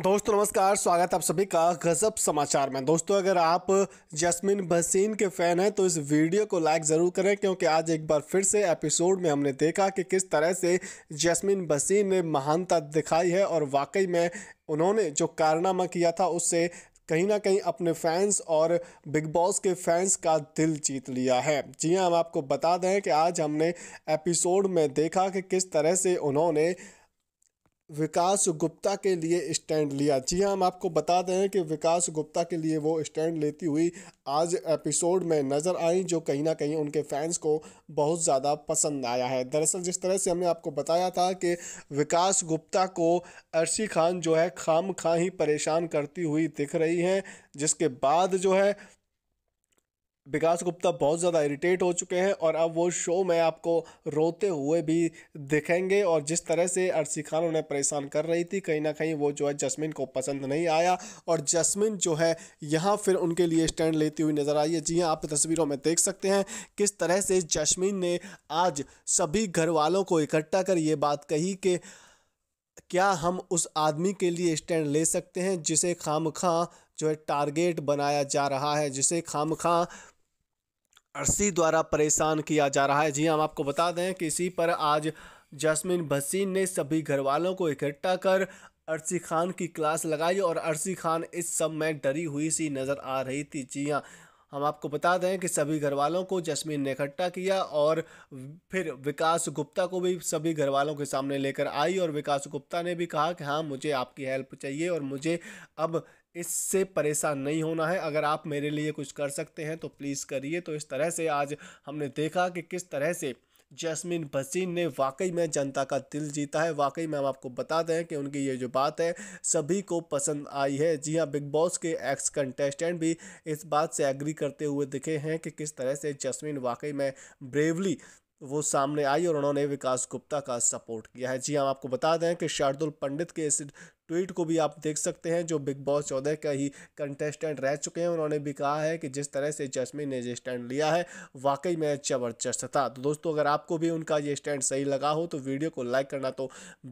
दोस्तों नमस्कार स्वागत आप सभी का गज़ब समाचार में दोस्तों अगर आप जस्मिन भसीन के फ़ैन हैं तो इस वीडियो को लाइक ज़रूर करें क्योंकि आज एक बार फिर से एपिसोड में हमने देखा कि किस तरह से जस्मिन भसीन ने महानता दिखाई है और वाकई में उन्होंने जो कारनामा किया था उससे कहीं ना कहीं अपने फैंस और बिग बॉस के फैंस का दिल जीत लिया है जी हाँ हम आपको बता दें कि आज हमने एपिसोड में देखा कि किस तरह से उन्होंने विकास गुप्ता के लिए स्टैंड लिया जी हाँ हम आपको बता दें कि विकास गुप्ता के लिए वो स्टैंड लेती हुई आज एपिसोड में नज़र आई जो कहीं ना कहीं उनके फैंस को बहुत ज़्यादा पसंद आया है दरअसल जिस तरह से हमने आपको बताया था कि विकास गुप्ता को अर्शी खान जो है खाम खां ही परेशान करती हुई दिख रही हैं जिसके बाद जो है विकास गुप्ता बहुत ज़्यादा इरिटेट हो चुके हैं और अब वो शो में आपको रोते हुए भी दिखेंगे और जिस तरह से अरसी खान उन्हें परेशान कर रही थी कहीं ना कहीं वो जो है जस्मिन को पसंद नहीं आया और जस्मिन जो है यहाँ फिर उनके लिए स्टैंड लेती हुई नज़र आई है जी हाँ आप तस्वीरों में देख सकते हैं किस तरह से जस्मिन ने आज सभी घर वालों को इकट्ठा कर ये बात कही कि क्या हम उस आदमी के लिए स्टैंड ले सकते हैं जिसे खाम खां जो है टारगेट बनाया जा रहा है जिसे खाम खां अर्सी द्वारा परेशान किया जा रहा है जी हाँ, हम आपको बता दें कि इसी पर आज जैस्मिन भसीन ने सभी घर वालों को इकट्ठा कर अर्सी खान की क्लास लगाई और अर्सी खान इस सब में डरी हुई सी नज़र आ रही थी जी हाँ हम आपको बता दें कि सभी घर वालों को जसमीन ने इकट्ठा किया और फिर विकास गुप्ता को भी सभी घर वालों के सामने लेकर आई और विकास गुप्ता ने भी कहा कि हाँ मुझे आपकी हेल्प चाहिए और मुझे अब इससे परेशान नहीं होना है अगर आप मेरे लिए कुछ कर सकते हैं तो प्लीज़ करिए तो इस तरह से आज हमने देखा कि किस तरह से जैस्मिन भसीन ने वाकई में जनता का दिल जीता है वाकई में हम आपको बता दें कि उनकी ये जो बात है सभी को पसंद आई है जी हाँ बिग बॉस के एक्स कंटेस्टेंट भी इस बात से एग्री करते हुए दिखे हैं कि किस तरह से जैस्मिन वाकई में ब्रेवली वो सामने आई और उन्होंने विकास गुप्ता का सपोर्ट किया है जी हाँ, हम आपको बता दें कि शार्दुल पंडित के इस ट्वीट को भी आप देख सकते हैं जो बिग बॉस चौदह का ही कंटेस्टेंट रह चुके हैं उन्होंने भी कहा है कि जिस तरह से जसमिन ने ये स्टैंड लिया है वाकई में ज़बरदस्त था तो दोस्तों अगर आपको भी उनका ये स्टैंड सही लगा हो तो वीडियो को लाइक करना तो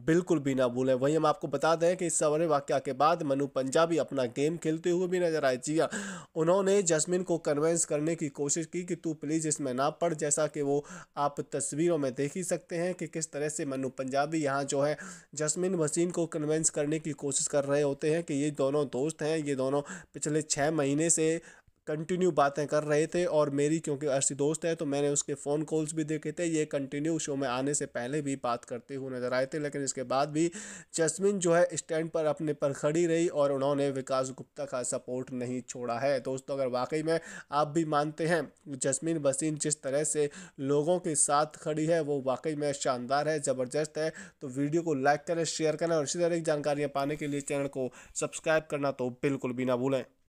बिल्कुल भी ना भूलें वहीं हम आपको बता दें कि इस सवरे वाक्य के बाद मनु पंजाबी अपना गेम खेलते हुए भी नजर आए जी हाँ, उन्होंने जसमिन को कन्वेंस करने की कोशिश की कि तू प्लीज़ इसमें ना पढ़ जैसा कि वो आप तस्वीरों में देख ही सकते हैं कि किस तरह से मनु पंजाबी यहाँ जो है जसमिन वसीन को कन्वेंस करने की की कोशिश कर रहे होते हैं कि ये दोनों दोस्त हैं ये दोनों पिछले छः महीने से कंटिन्यू बातें कर रहे थे और मेरी क्योंकि अच्छी दोस्त है तो मैंने उसके फ़ोन कॉल्स भी देखे थे ये कंटिन्यू शो में आने से पहले भी बात करते हुए नज़र आए थे लेकिन इसके बाद भी जसमिन जो है स्टैंड पर अपने पर खड़ी रही और उन्होंने विकास गुप्ता का सपोर्ट नहीं छोड़ा है दोस्तों अगर वाकई में आप भी मानते हैं जसमिन बसीन जिस तरह से लोगों के साथ खड़ी है वो वाकई में शानदार है ज़बरदस्त है तो वीडियो को लाइक करें शेयर करें और इसी तरह की जानकारियाँ पाने के लिए चैनल को सब्सक्राइब करना तो बिल्कुल भी ना भूलें